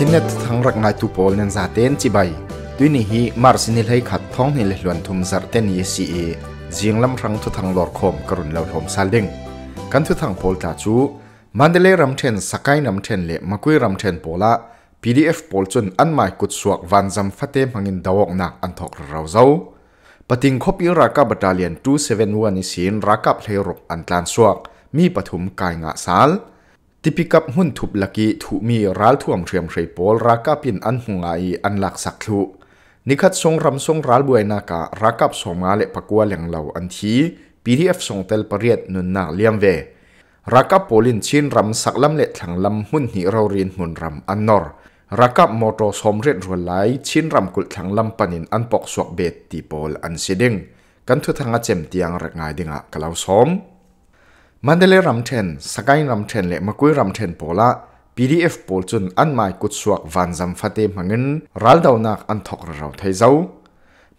ชินเนตทั้งรักนายทุปอลนันซาเตนจิบายตุยนีฮีมาร์ซินิลให้ขัดท้องนี่เลยหวนทุมซาเตนยีซีเอเจียงลำรังทุทังหลอดคมกรุณเหล่าหอมซาเด้งกันทุทังพอลตาจูมันเดเลรัมเทนสกายนัมเทนเลมาคุยรัมเทนโพละ PDF โพลจนอันหม่กุดสวกวันจำฟัดเตมังินดาวกหนักอันทอกเราเจ้าปฏิงคบอิรากับดตาเลียน271นิสินรักับเฮโรบอันตานสวกมีปฐุมกายงะสาลติพิกับหุ่นทุบลักีถูมีรัลท่วมเทียมเรยปอลรักกับปินอันหงายอันหลักสักลุนิคัดทรงรำทรงรัลบวยนาการักกับสมาเลปะกัวแหลงเหล่าอันทีปีทีเอฟทรงเตลปรียดนุนนาเลียมเวรักกับโปลินชินรำสักลำเละทางลำหุ่นหิเราเรียนมุนรำอันนอร์รักกับมอโตสมเรียนรวนไหลชินรำกุลทางลำปนินอันปอกสวกเบ็ดตีปอลอันเสดิงกันทุทางอาเจมตียงรักงายดิงะกล่าวสม Mandele Ramthen, Sakai Ramthen le Makui Ramthen pola PDF pol Anmai an mai kut suak fate mangin ral dau nak an thok rau thai zau.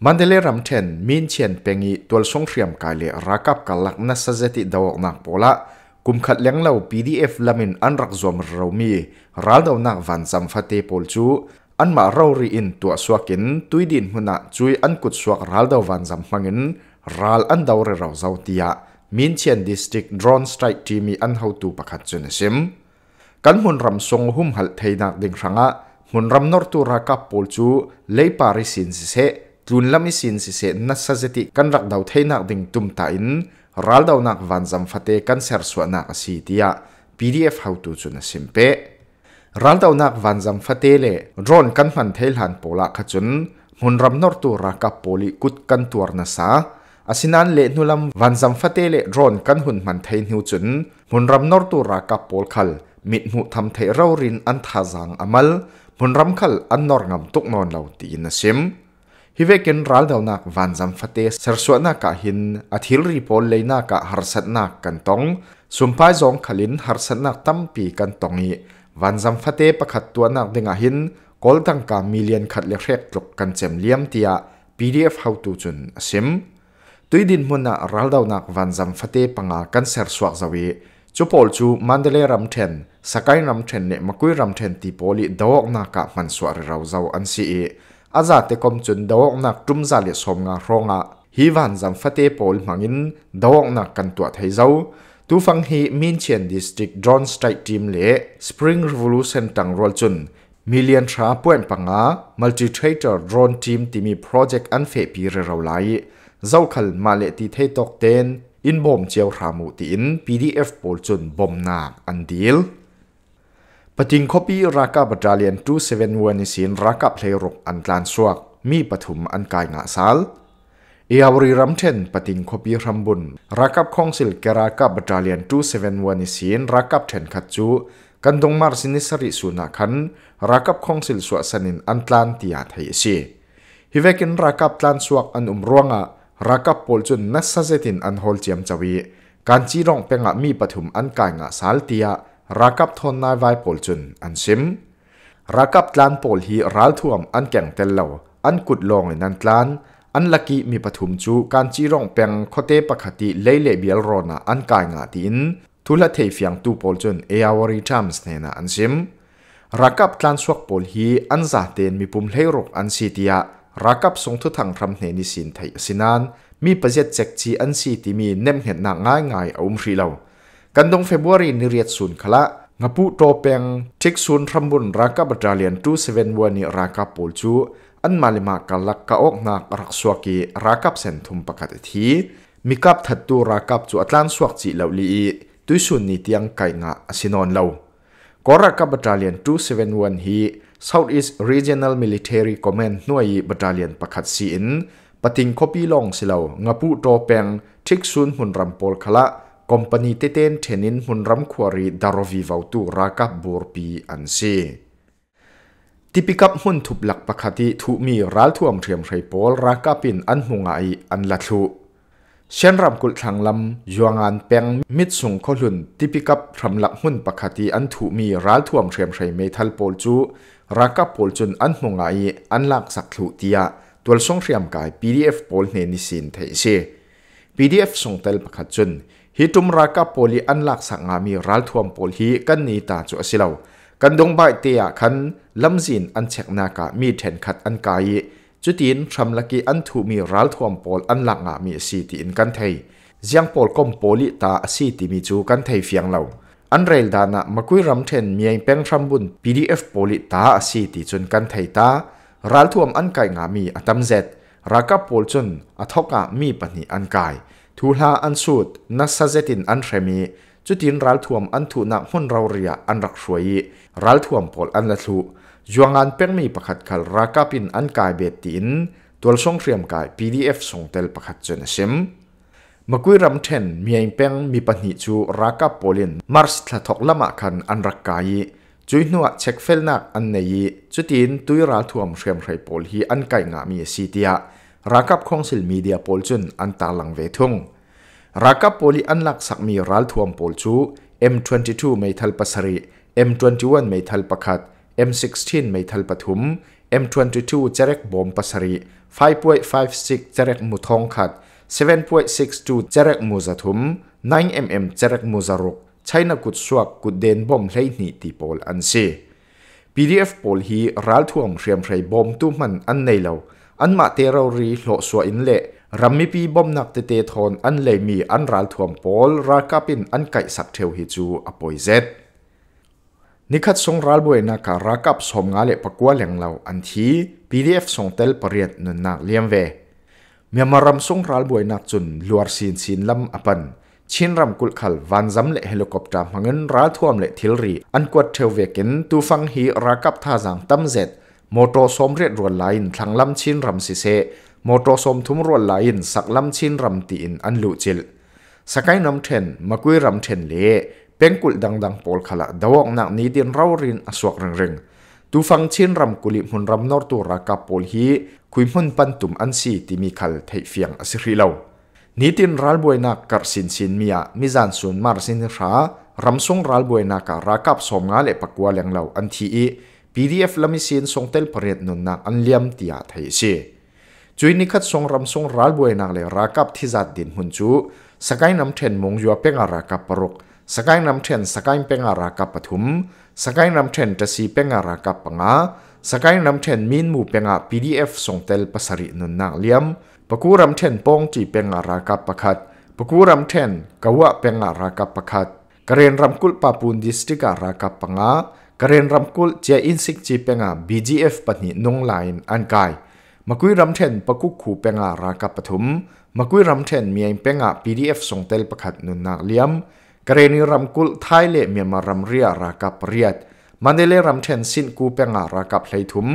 Mandele Ramthen min chen pengi tual song khriam kai rakap kalak na sajeti dawak pola kum khat leng lau PDF lamin an rak zom rau mi ral dau nak van zam fate pol an ma rau ri in tua suakin tuidin huna chui an kut suak ral dau van zam mangin ral an dau rau zau tia min chen district drone strike team i an ho tu pakhat chun sim kan hun ram song hum hal theinak ding ranga hun ram nor tu ra ka pol chu le pari sin si se tun lami sin si se na sa jeti kan rak dau theinak ding tum ta in ral dau nak van jam fate kan ser su na asi tia pdf how to chun sim pe ral dau nak van zam fate le drone kan man theil han pola khachun hun ram nor tu ra ka poli kut kan tuar na sa asinan le nulam wanzam fate le ron kan hun man thei nu chun munram nor tu ra ka pol khal mit mu tham thei ro rin an tha jang amal munram khal an nor ngam tuk non lo ti na sim hi vekin ral daw nak wanzam fate sarsuwa na ka hin athil ri pol le na ka harsat na kan tong sumpai zong khalin harsat na tam pi kan tongi wanzam fate pakhat tu nak dinga hin kol tang ka million khat le hrek tlok kan chem liam tia pdf how to chun asim tuy din mun na ah ral dau nak van zam fate panga kan ser suak zawi chu pol chu mandale ram then sakai ram then ne makui ram then ti poli dawok na ka ah man suar rau zau an si e aza te kom chun dawok nak tum za le som nga ronga ah. hi van zam fate pol mangin dawok nak kan tu thei zau tu fang hi min chen district drone strike team le spring revolution tang rol chun million tra point panga multi trader drone team timi project an fe pi re rau lai เจ้าขันมาเลติเทตอกเตนอินบอมเจียวรามุตินีดีเอฟลจุนบอมนักอันดีลปติงคบีราคาบดารเลียนทูเซเว่นวันสินราคาเพลรกอันกลานสวกมีปฐุมอันกายงาสาลเอวรีรัมเชนปติงคบีรัมบุญรักับของสิลเกรากับัตรเลียนทูเซเว่นวันสินรักับเทนคัดจูกันดงมารสินิสริสุนักันรักับของสิลสวสนินอันตลานตีอาไทยสีฮิเวกินรักับตลานสวกอันอุมร่วงะรักกัปอลจุนนัสเซตินอันฮอลเจียมจวีการจีรองเป็งมีปฐุมอันกายงะสาลเตียรักกับทนนายไวปอลจุนอันซิมรักกับลานปอลฮีรัลท่วมอันแก่งเตลเลวอันกุดลองในนันลานอันลักกีมีปฐุมจูการจีรองเป็งคเตปกติเลเลเบียลรอนาอันกายงะดินทุลเทฟียงตูปอลจุนเออาวรีจัมส์เนนาอันซิมรักกับลานสวกปอลฮีอันซาเตนมีปุ่มเลรกอันซีเตียรากับสงทุทังรำเนนิสินไทยสินานมีประเจตเจกจีอันซีที่มีเนมเห็นนางง่ายง่ายอุ้มรีเรา กันดงเฟบรุรีนิเรียดศูนย์คละงปุโตเปียงเช็กศูนย์รำบุญรากับบดาเลียนทูเซเวนวันิรากับปูจูอันมาลิมากัลลักกะอกนักรักสวกีรากับเซนทุมปกติทีมีกับถัดตัวรากับจูอัตลันสวกจีเลวาลีตุยศุนนิตยังไก่งะสินอนเราก็รากับบดาเลียนทูเซเวนวันฮี Southeast Regional Military Command หน่วยบัตาเลียนประคัดสีนปติงคบีลองสิเลางับปูโตเปงทิกซุนหุ่นรำโพลคละคอมพานีเตเตนเทนินหุ่นรำควารีดารวีวาวตูรากับบูร์ปีอันซีที่ปิกับหุ่นทุบหลักประคติทุมีรัลท่วมเทียมไทรโปลรากับปินอันหงายอันละทูเช่นรำกุลทางลำยวงานเปียงมิดสุงขลุนที่พิกับทำหลักหุ่นปกติอันถูมีร้าท่วมเทียมใช้เมทัลโปลจูรักกับโปลจุนอันมงไออันหลักสักถูตียตัวส่งเทียมกาย PDF โปลเนนิสินเทเซ PDF ส่งเตลปกติจุนฮิตุมรักกับโปลีอันหลักสักงามีร้าท่วมโปลฮีกันนีตาจุอสิเลากันดงใบเตียคันลำจินอันเช็คนากามีเทนขัดอันกายจุดีินทรัมลักีอันถูมีรัลทวมปอลอันหลังมีสีตีอินกันไทยเจียงปอลก้มโอลิตาสีตีมีจูกันไทยเฟียงเราอันเรลดานะมาคุยรำเทนมีเป็งทรัมบุญ PDF โอลิตาสีตีจนกันไทยตารัลทวมอันไก่งามีอตัมเซตรักปอลจนอทกามีปนิอันไกาทูลาอันสุดนัสเจตินอันเรมี จุดินรัลทวมอันถูนักหุ่นเราเรียอันรักสวยรัลทวมปอลอันละทุจวงงานเป็นมีประคัดขลรักับินอันกายเบตินตัวส่งเรียมกาย PDF ส่งเตลประคัดจนเซมมกุยรำเทนมีอิงเป็งมีปัญหาจูรักับโปลินมาร์สทะทกละมาคันอันรักกายจุยนัวเช็คเฟลนักอันเนยจุดินตุยราทวมเรียมไรโปลฮีอันไก่งามีสีเตียรักับของสิลมีเดียโปลจุนอันตาลังเวทุงรักับโปลีอันลักสักมีรัลทวมโปลจู M22 ไม่ทัลปัสรี M21 ไม่ทัลประคัด M16 ไม่ทัลปทุม M22 เจเรกบอมปัสรี 5.56 เจเรกมุทองขัด7.62เจเรกมูซาทุม 9mm เจเรกมูซารุกใช้นักกุดสวกกุดเดนบอมไรนีตีโปลอันซี PDF โปลฮีรัลทวงเรียมไรบอมตุ้มันอันในเรา อันมาเตอรารีโลสวอินเละรัมมีปีบอมนักเตเตทอนอันเลยมีอันรัลทวงโปลรากาปินอันไก่สักเทวฮิจูอปอยเซนิ่คัดสงรัลบุยนักรักับสมงาเลปกัวแหลงเราอันที่ PDF ส่งเตลปรียดนันนักเลียมเวเมียมารำสงรัลบุยนักจุน ลวรสินสินลำอปันชินรำกุลขัลวันจำเละเฮลิคอปเตอร์มังเงินราท่วมเละทิลรีอันกวดเทวเวกินตูฟังฮีรักับท่าจังตั้มเจ็ดมอโตสมเรียดรวนไลน์ทางลำชินรำสิเซมอโตสมทุมรวนไลน์สักลำชินรำตีนอันลุจิลสกายน้ำเทนมากุยรำเทนเละเป็นกุลดังดังปอลขลัะดาวกนักนิ้ดินเรารินอสวกเริงเริงตูฟังชินรำกุลิมุนรำนอร์ตัรากาปอลฮีคุยมุนปันตุมอันซีติ่มีขลเทยฟียงอสิริเลวนิ้ดินรัลบวยนักกัดสินสินมียมิจันสุนมาร์สินรารำทรงรัลบวยนักรักับสมงาเลปกัาเลียงเลวอันทีพีดีเอฟลำมิสินส่งเตลเปรตนุนนักอันเลียมตีอาไทยเชจุยนิคัดทรงรำทรงรัลบวยนักเลรักับที่จัดดินหุ่นจูสกายน้ำเทนมงยัวเป็งรักับปรกสกายน้ำเทรนสกายเป็นอารากับปฐุมสกายน้ำเทรนจะสีเป็นอารากับปังอาสกายน้ำเทรนมีนมูเป็นอา PDF ส่งเตลปาษรินุนนักเลี้ยมปกูรำเทรนปองจีเป็นอารากับประคัดปกูรำเทรนกวะเป็นอารากับประคัดกรีเนรำกุลปาปูนดิสติกอารากับปังอากรีเนรำกุลเจียอินสิกจีเป็นอา BGF ปนินงไลน์อันกายมากุยรำเทนปกุคูเป็นอารากับปฐุมมากุยรำเทนมีเองเป็งอา PDF ส่งเตลประคัดนุนนักเลี้ยมกรณีรำกุลไทยเล่เมียมารำเรียรากับเรียดมันเล่รำเชนสินกูเปงารากับไหลทุม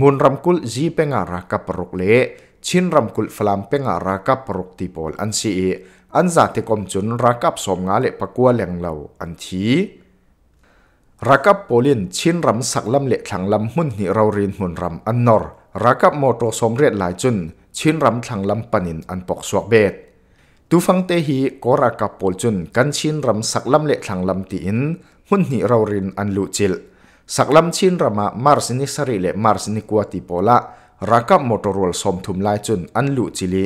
มุนรำกุลจีเปงารากับปรุกเล่ชินรำกุลฟลามเปงารากับปรุกติปอลอันซีอันจาติกมจุนรากับสมงาเล่ปะกัวแหลงเหล่าอันทีรักับโปลินชินรำสักลำเละทางลำมุ่นนิเราเรียนหุ่นรำอันนอร์รักับโมโตสมเรียดหลายจุนชินรำทางลำปนินอันปกสวกเบดตูฟังเตฮีกรากับปอลจุนกันชินรำสักลำเละทางลำตีอินหุ่นหีเรารินอันลุจิลสักลำชินรำมามาร์สนิสริเลมาร์สนิกัวติโปละรักับมอเตอร์โรลสมทุมไลจุนอันลุจิลี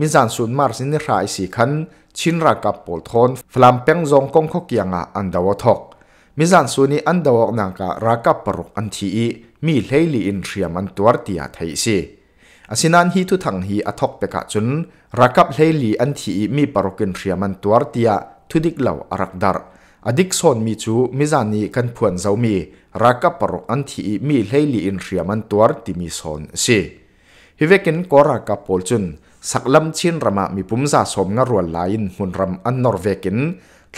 มิจานสุนมาร์สนิรายสีคันชินรักับปอลทอนฟลัมเปียงจงกงขกยังอันดาวทอกมิจานสุนีอันดาวนังการักับปรุกอันทีอีมีเลลีอินเรียมันตัวตียไทยสีอาสินันฮีทุทังฮีอทอกเปกะจุนรักับเฮลีอันที่มีปรกินเรียมันตัวเตียทุดิกเหล่าอารักดารอดิกซอนมีจูมิจานีกันพวนเจ้ามีรักับปรกอันที่มีเฮลีอินเรียมันตัวติมีซอนสีฮิเวกินกอรักับพอลจุนสักลำชินรามามีปุ่มจ่าสมงรวนลายนหุ่นรำอันนอร์เวกิน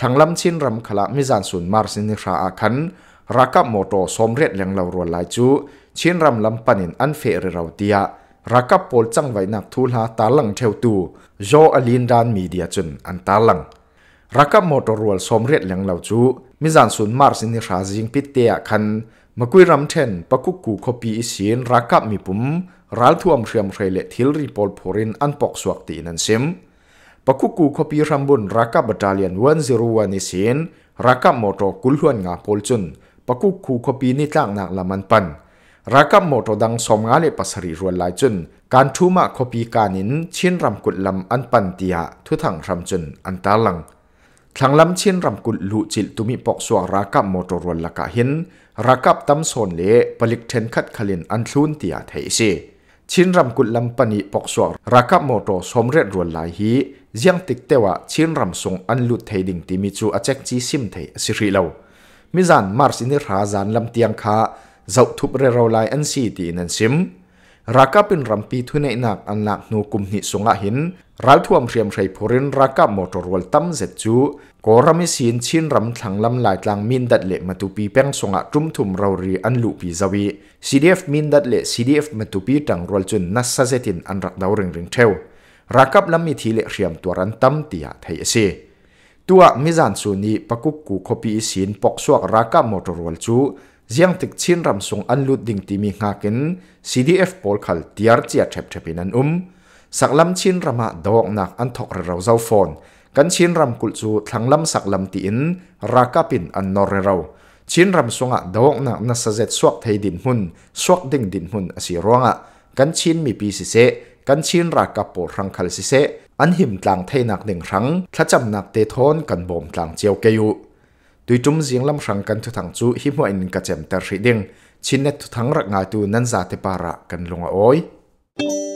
ทางลำชินรำขละมิจานสุนมาร์สินิราอาคันรักับโมโตสมเรียดเลงเหล่ารวนลายจูชินรำลำปันินอันเฟรเราเตียรักกับปอลจังไว้นักทูลหาตาลังเทวตูโจอลินดานมีเดียจนอันตาลังรักกับมอเตอร์วลสมเรียดหลังเหล่าจูมิจันสุนมาร์สินิราจิงพิเตียคันมกุยรำเทนปะกุกูคปีอิสินรักกับมีปุ่มรัลทวมเชียมเชลเลทิลรีปอลพูรินอันปอกสวกตีนันซิมปะกุกูคปีรำบุนรักกับัตาเลียนวันซิรูวันิสินรักกับมอเตอร์กุลฮวนงาปอลจุนปะกุกูคปีนิตังนักละมันปันรักกับโมโตดังสมงานเลปัสริรวนลายจุนการทูมาคบีการินชินรำกุลลำอันปันติยะทุทังรำจุนอันตาลังทังลำชินรำกุลลุจิตตุมิปอกสวรักกับโมโตรวนลักะหินรักกับตำโซนเลปลิกเทนคัดขลินอันทุนติยะเทเซชินรำกุลลำปนิปอกสวรักกับโมโตสมเร็รวนลายฮียังติดเตวะชินรำสงอันลุทเทดิงติมิจูอาเจกจีซิมเทสิริเลวมิจันมาร์สินิราจันลำเตียงคาเจาทุบเรารลายอันสีตีนันซิม รากับเป็นรัมปีทุนในนักอันนักนูกุมนิสงุงหินรัลทวมเรียมไรพรินรากับมอตอร์วอลตัมเซจูกอรามิสินชินรัมทังลำลายกลางมินดัดเลมาตุปีแปงสงะจุ่มทุ่มเราเรียอันลุปีจาวีซีดีเอฟมินดัดเลซีดีเอฟมาตุปีดังรัลจุนนัสซาเซตินอันรักดาวริงริงเทวรากับลำมิทีเลเรียมตัวรันตัมตียาไทยเซตัวมิจันซูนีปกุกกูคบีสินปอกสวกรากับมอตอร์วอลจูเจียงติดชินรำสงอันลุดดิ่งตีมีหักิน CDF บอลขัดที่อาร์เจียเทปเทป็นอันอุ้มสักลำชินรำมาดอกนักอันทอกเราเจ้าฟอนกันชินรำกุลจูทั้งลำสักลำตีนรักกาปินอันนอร์เราชินรำสงอ่ดอกนักนั่สเซจสวกไทยดินหุ่นสวกดิ่ดินหุ่นอสีร่วงอ่ะกันชินมีปีสิเซกันชินรักกัาปูรังขัสิเซอันหิมตลางไทยนักหนึ่งครั้งถ้าจำหนักเตทอนกันบ่มตลางเจียวเกยู tuy chúng riêng lâm sàng cần thu thẳng chú hiếm hoa in cả chèm tờ sĩ điên chín nét thu thẳng rạc ngài tu năn giả tế bà rạ cần lùng ôi